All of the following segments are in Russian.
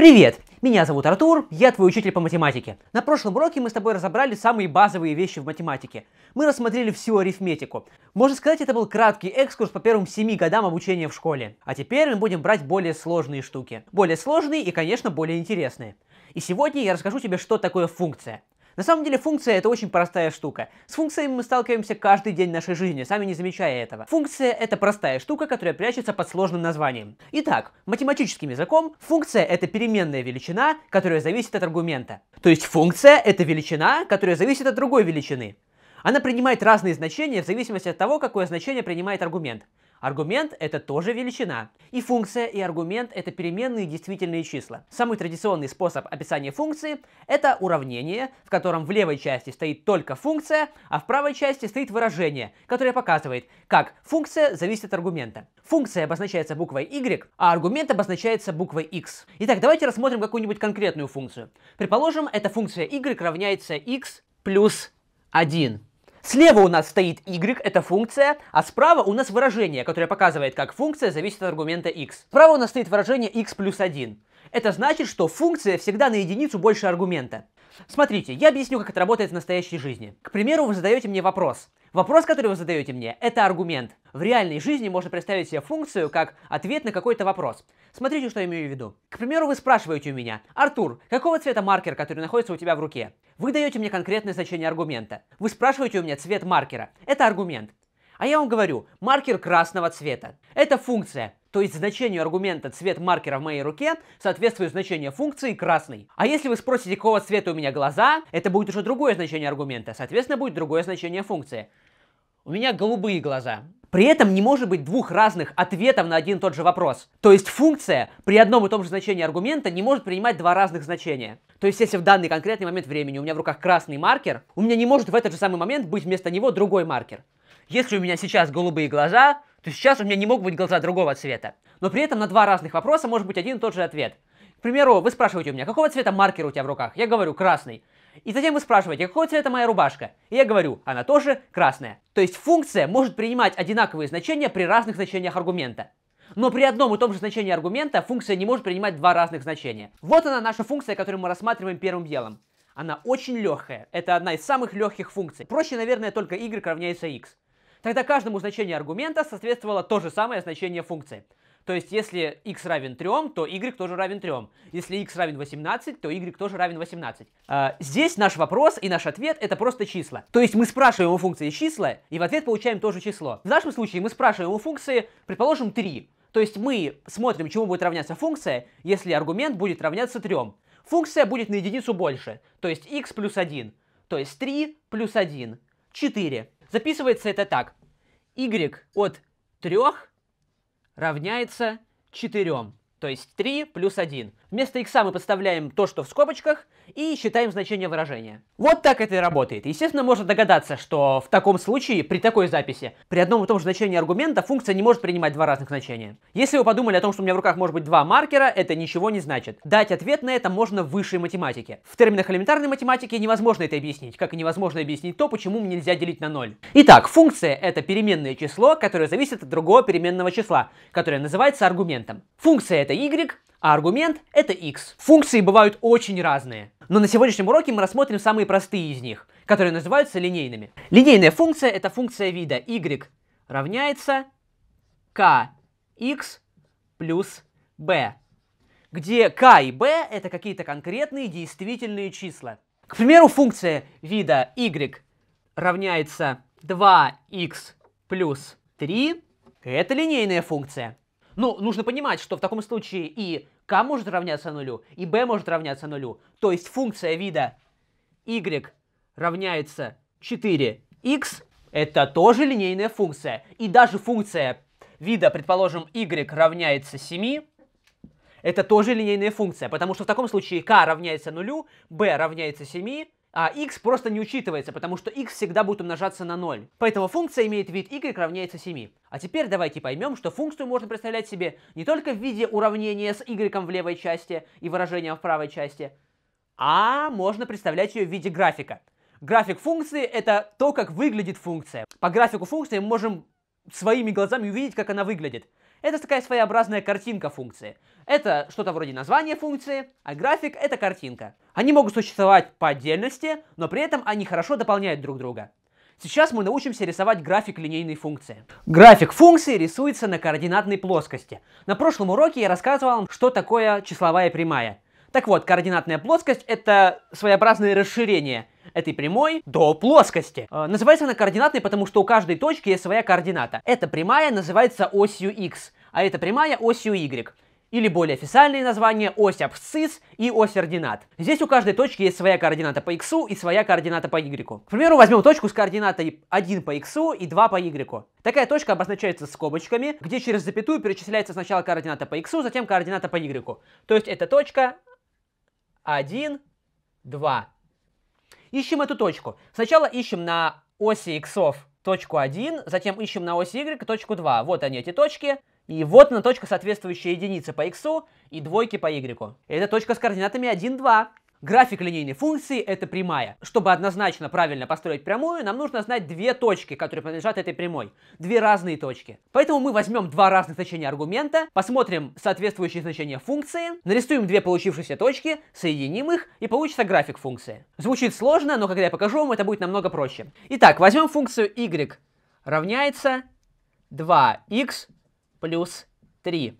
Привет! Меня зовут Артур, я твой учитель по математике. На прошлом уроке мы с тобой разобрали самые базовые вещи в математике. Мы рассмотрели всю арифметику. Можно сказать, это был краткий экскурс по первым семи годам обучения в школе. А теперь мы будем брать более сложные штуки. Более сложные и, конечно, более интересные. И сегодня я расскажу тебе, что такое функция. На самом деле функция это очень простая штука. С функциями мы сталкиваемся каждый день нашей жизни, сами не замечая этого. Функция это простая штука, которая прячется под сложным названием. Итак, математическим языком функция это переменная величина, которая зависит от аргумента. То есть функция это величина, которая зависит от другой величины. Она принимает разные значения в зависимости от того, какое значение принимает аргумент. Аргумент – это тоже величина. И функция, и аргумент – это переменные действительные числа. Самый традиционный способ описания функции – это уравнение, в котором в левой части стоит только функция, а в правой части стоит выражение, которое показывает, как функция зависит от аргумента. Функция обозначается буквой y, а аргумент обозначается буквой x. Итак, давайте рассмотрим какую-нибудь конкретную функцию. Предположим, эта функция y равняется x плюс 1. Слева у нас стоит y, это функция, а справа у нас выражение, которое показывает, как функция зависит от аргумента x. Справа у нас стоит выражение x плюс 1. Это значит, что функция всегда на единицу больше аргумента. Смотрите, я объясню, как это работает в настоящей жизни. К примеру, вы задаете мне вопрос. Вопрос, который вы задаете мне, это аргумент. В реальной жизни можно представить себе функцию как ответ на какой-то вопрос. Смотрите, что я имею в виду. К примеру, вы спрашиваете у меня, Артур, какого цвета маркер, который находится у тебя в руке? Вы даете мне конкретное значение аргумента. Вы спрашиваете у меня цвет маркера. Это аргумент. А я вам говорю, маркер красного цвета. Это функция. То есть значению аргумента цвет маркера в моей руке соответствует значению функции красный. А если вы спросите, какого цвета у меня глаза, это будет уже другое значение аргумента, соответственно, будет другое значение функции. У меня голубые глаза. При этом не может быть двух разных ответов на один и тот же вопрос. То есть функция при одном и том же значении аргумента не может принимать два разных значения. То есть если в данный конкретный момент времени у меня в руках красный маркер, у меня не может в этот же самый момент быть вместо него другой маркер. Если у меня сейчас голубые глаза, то сейчас у меня не могут быть глаза другого цвета. Но при этом на два разных вопроса может быть один и тот же ответ. К примеру, вы спрашиваете у меня, какого цвета маркер у тебя в руках? Я говорю, красный. И затем вы спрашиваете, какого цвета моя рубашка? И я говорю, она тоже красная. То есть функция может принимать одинаковые значения при разных значениях аргумента. Но при одном и том же значении аргумента функция не может принимать два разных значения. Вот она наша функция, которую мы рассматриваем первым делом. Она очень легкая. Это одна из самых легких функций. Проще, наверное, только y равняется x. Тогда каждому значению аргумента соответствовало то же самое значение функции. То есть, если x равен 3, то y тоже равен 3. Если x равен 18, то y тоже равен 18. А, здесь наш вопрос и наш ответ — это просто числа. То есть, мы спрашиваем у функции числа, и в ответ получаем тоже число. В нашем случае мы спрашиваем у функции, предположим, 3. То есть, мы смотрим, чему будет равняться функция, если аргумент будет равняться 3. Функция будет на единицу больше, то есть x плюс 1, то есть 3 плюс 1, 4. Записывается это так. y от 3 равняется 4. То есть 3 плюс 1. Вместо x мы подставляем то, что в скобочках, и считаем значение выражения. Вот так это и работает. Естественно, можно догадаться, что в таком случае, при такой записи, при одном и том же значении аргумента функция не может принимать два разных значения. Если вы подумали о том, что у меня в руках может быть два маркера, это ничего не значит. Дать ответ на это можно в высшей математике. В терминах элементарной математики невозможно это объяснить, как и невозможно объяснить то, почему нельзя делить на ноль. Итак, функция — это переменное число, которое зависит от другого переменного числа, которое называется аргументом. Функция — это y, а аргумент — это x. Функции бывают очень разные. Но на сегодняшнем уроке мы рассмотрим самые простые из них, которые называются линейными. Линейная функция — это функция вида y равняется kx плюс b, где k и b — это какие-то конкретные действительные числа. К примеру, функция вида y равняется 2x плюс 3 — это линейная функция. Ну, нужно понимать, что в таком случае и k может равняться нулю, и b может равняться нулю. То есть функция вида y равняется 4x – это тоже линейная функция. И даже функция вида, предположим, y равняется 7, это тоже линейная функция, потому что в таком случае k равняется нулю, b равняется 7, а x просто не учитывается, потому что x всегда будет умножаться на 0. Поэтому функция имеет вид y равняется 7. А теперь давайте поймем, что функцию можно представлять себе не только в виде уравнения с y в левой части и выражением в правой части, а можно представлять ее в виде графика. График функции — это то, как выглядит функция. По графику функции мы можем своими глазами увидеть, как она выглядит. Это такая своеобразная картинка функции. Это что-то вроде названия функции, а график — это картинка. Они могут существовать по отдельности, но при этом они хорошо дополняют друг друга. Сейчас мы научимся рисовать график линейной функции. График функции рисуется на координатной плоскости. На прошлом уроке я рассказывал, что такое числовая прямая. Так вот, координатная плоскость — это своеобразное расширение — этой прямой до плоскости. Э, называется она координатной, потому что у каждой точки есть своя координата. Эта прямая называется осью x, а эта прямая осью y или более официальные названия ось абсцисс и ось ординат. Здесь у каждой точки есть своя координата по x и своя координата по y. К примеру, возьмем точку с координатой 1 по x и 2 по y. Такая точка обозначается скобочками, где через запятую перечисляется сначала координата по x, затем координата по y. То есть это точка 1, 2. Ищем эту точку. Сначала ищем на оси иксов точку 1, затем ищем на оси y точку 2. Вот они, эти точки. И вот она точка, соответствующая единице по x и двойке по y. Это точка с координатами 1, 2. График линейной функции – это прямая. Чтобы однозначно правильно построить прямую, нам нужно знать две точки, которые принадлежат этой прямой. Две разные точки. Поэтому мы возьмем два разных значения аргумента, посмотрим соответствующие значения функции, нарисуем две получившиеся точки, соединим их, и получится график функции. Звучит сложно, но когда я покажу вам, это будет намного проще. Итак, возьмем функцию y равняется 2x плюс 3.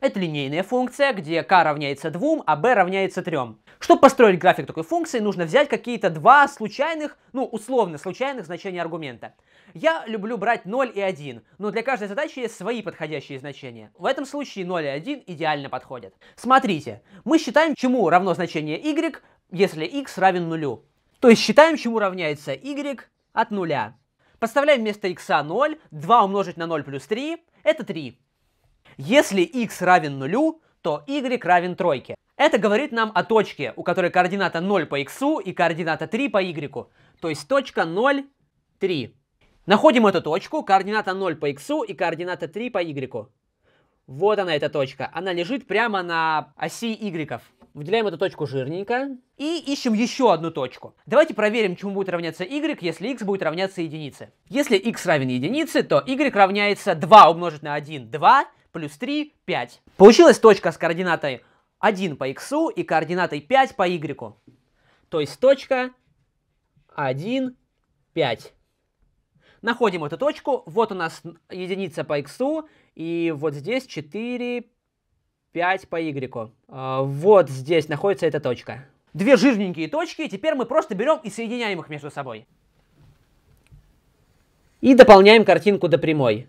Это линейная функция, где k равняется 2, а b равняется 3. Чтобы построить график такой функции, нужно взять какие-то два случайных, ну, условно случайных значения аргумента. Я люблю брать 0 и 1, но для каждой задачи есть свои подходящие значения. В этом случае 0 и 1 идеально подходят. Смотрите, мы считаем, чему равно значение y, если x равен нулю. То есть считаем, чему равняется y от нуля. Подставляем вместо x 0, 2 умножить на 0 плюс 3, это 3. Если x равен нулю, то y равен тройке. Это говорит нам о точке, у которой координата 0 по x и координата 3 по y, то есть точка 0, 3. Находим эту точку, координата 0 по x и координата 3 по y. Вот она, эта точка. Она лежит прямо на оси y. Выделяем эту точку жирненько и ищем еще одну точку. Давайте проверим, чему будет равняться y, если x будет равняться единице. Если x равен единице, то y равняется 2 умножить на 1, 2, плюс 3, 5. Получилась точка с координатой 1 по x и координатой 5 по y. То есть точка 1, 5. Находим эту точку. Вот у нас единица по x, и вот здесь 4, 5 по y. А, вот здесь находится эта точка. Две жирненькие точки, теперь мы просто берем и соединяем их между собой. И дополняем картинку до прямой.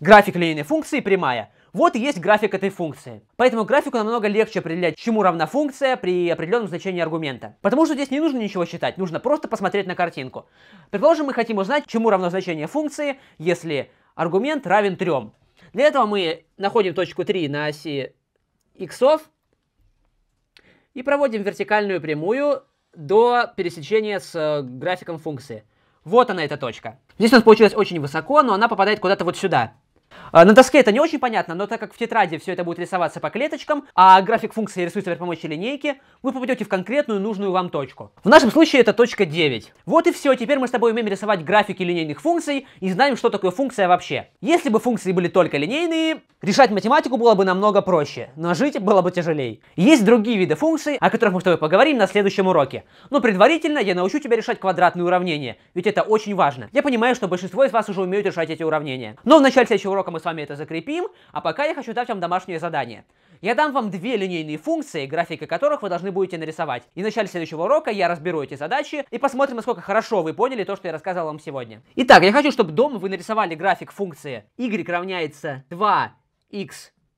График линейной функции прямая. Вот и есть график этой функции. Поэтому графику намного легче определять, чему равна функция при определенном значении аргумента. Потому что здесь не нужно ничего считать, нужно просто посмотреть на картинку. Предположим, мы хотим узнать, чему равно значение функции, если аргумент равен 3. Для этого мы находим точку 3 на оси x и проводим вертикальную прямую до пересечения с графиком функции. Вот она эта точка. Здесь у нас получилось очень высоко, но она попадает куда-то вот сюда. А, на доске это не очень понятно, но так как в тетради все это будет рисоваться по клеточкам, а график функции рисуется при помощи линейки, вы попадете в конкретную нужную вам точку. В нашем случае это точка 9. Вот и все, теперь мы с тобой умеем рисовать графики линейных функций и знаем, что такое функция вообще. Если бы функции были только линейные, решать математику было бы намного проще, но жить было бы тяжелее. Есть другие виды функций, о которых мы с тобой поговорим на следующем уроке. Но предварительно я научу тебя решать квадратные уравнения, ведь это очень важно. Я понимаю, что большинство из вас уже умеют решать эти уравнения. Но в начале следующего урока мы с вами это закрепим, а пока я хочу дать вам домашнее задание. Я дам вам две линейные функции, графика которых вы должны будете нарисовать. И в начале следующего урока я разберу эти задачи и посмотрим, насколько хорошо вы поняли то, что я рассказывал вам сегодня. Итак, я хочу, чтобы дома вы нарисовали график функции y равняется 2x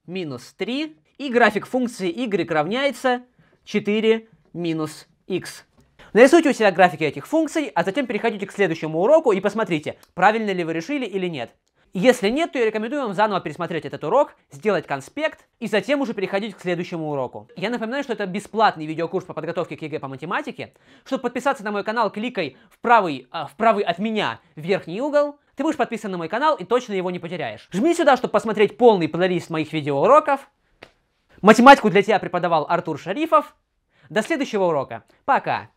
минус 3 и график функции y равняется 4 минус x. Нарисуйте у себя графики этих функций, а затем переходите к следующему уроку и посмотрите, правильно ли вы решили или нет. Если нет, то я рекомендую вам заново пересмотреть этот урок, сделать конспект и затем уже переходить к следующему уроку. Я напоминаю, что это бесплатный видеокурс по подготовке к ЕГЭ по математике. Чтобы подписаться на мой канал, кликай в правый, э, в правый от меня верхний угол. Ты будешь подписан на мой канал и точно его не потеряешь. Жми сюда, чтобы посмотреть полный плейлист моих видеоуроков. Математику для тебя преподавал Артур Шарифов. До следующего урока. Пока!